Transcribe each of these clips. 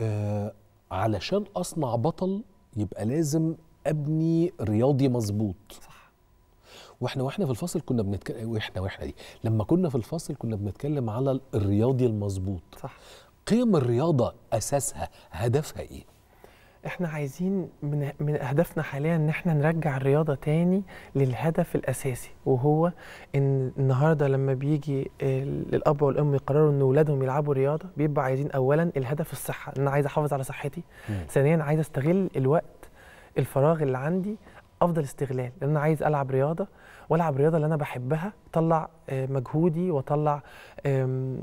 آه علشان اصنع بطل يبقى لازم ابني رياضي مظبوط صح واحنا واحنا في الفصل كنا بنتكلم واحنا واحنا دي لما كنا في الفصل كنا بنتكلم على الرياضي المظبوط صح قيم الرياضه اساسها هدفها ايه احنا عايزين من, من اهدافنا حاليا ان احنا نرجع الرياضه تاني للهدف الاساسي وهو ان النهارده لما بيجي الاب والام يقرروا ان اولادهم يلعبوا رياضه بيبقوا عايزين اولا الهدف الصحه ان انا عايز احافظ على صحتي ثانيا عايز استغل الوقت الفراغ اللي عندي افضل استغلال لان انا عايز العب رياضه والعب رياضه اللي انا بحبها اطلع آه، مجهودي واطلع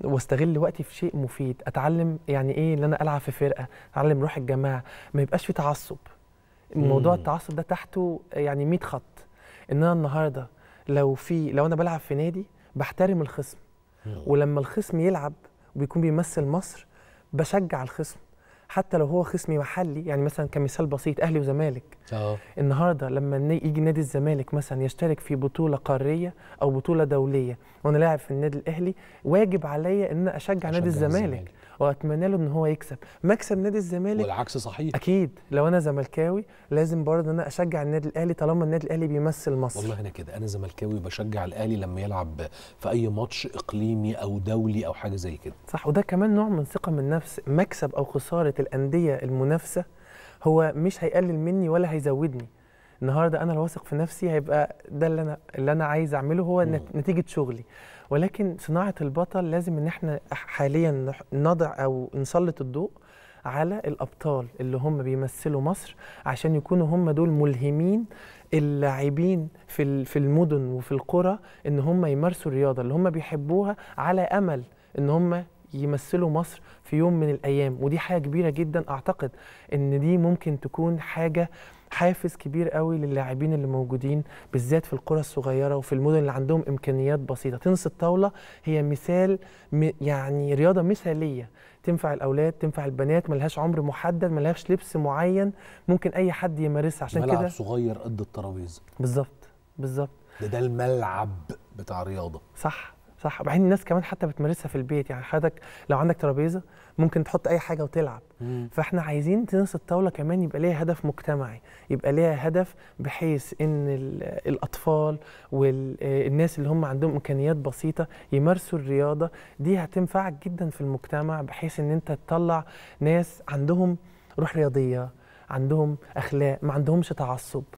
واستغل وقتي في شيء مفيد اتعلم يعني ايه ان انا العب في فرقه اتعلم روح الجماعه ما يبقاش في تعصب موضوع التعصب ده تحته يعني 100 خط ان انا النهارده لو في لو انا بلعب في نادي بحترم الخصم ولما الخصم يلعب وبيكون بيمثل مصر بشجع الخصم حتى لو هو خصمي محلي يعني مثلا كمثال بسيط اهلي وزمالك اه النهارده لما يجي نادي الزمالك مثلا يشترك في بطوله قاريه او بطوله دوليه وانا لاعب في النادي الاهلي واجب عليا ان اشجع نادي الزمالك واتمنى له ان هو يكسب مكسب نادي الزمالك والعكس صحيح اكيد لو انا زملكاوي لازم برضه انا اشجع النادي الاهلي طالما النادي الاهلي بيمثل مصر والله انا كده انا زملكاوي بشجع الاهلي لما يلعب في اي ماتش اقليمي او دولي او حاجه زي كده صح وده كمان نوع من ثقه من النفس مكسب او خساره الانديه المنافسه هو مش هيقلل مني ولا هيزودني النهارده انا لو واثق في نفسي هيبقى ده اللي انا اللي انا عايز اعمله هو نتيجه شغلي ولكن صناعه البطل لازم ان احنا حاليا نضع او نسلط الضوء على الابطال اللي هم بيمثلوا مصر عشان يكونوا هم دول ملهمين اللاعبين في في المدن وفي القرى ان هم يمارسوا الرياضه اللي هم بيحبوها على امل ان هم يمثلوا مصر في يوم من الايام ودي حاجه كبيره جدا اعتقد ان دي ممكن تكون حاجه حافز كبير قوي للاعبين اللي موجودين بالذات في القرى الصغيره وفي المدن اللي عندهم امكانيات بسيطه تنس الطاوله هي مثال يعني رياضه مثاليه تنفع الاولاد تنفع البنات ملهاش عمر محدد ملهاش لبس معين ممكن اي حد يمارسها عشان كده ملعب صغير قد الترابيزه بالظبط بالظبط ده ده الملعب بتاع رياضه صح صح وبعدين الناس كمان حتى بتمارسها في البيت يعني حضرتك لو عندك ترابيزه ممكن تحط اي حاجه وتلعب مم. فاحنا عايزين تنس الطاوله كمان يبقى ليها هدف مجتمعي يبقى ليها هدف بحيث ان آه، الاطفال والناس آه، اللي هم عندهم امكانيات بسيطه يمارسوا الرياضه دي هتنفعك جدا في المجتمع بحيث ان انت تطلع ناس عندهم روح رياضيه عندهم اخلاق ما عندهمش تعصب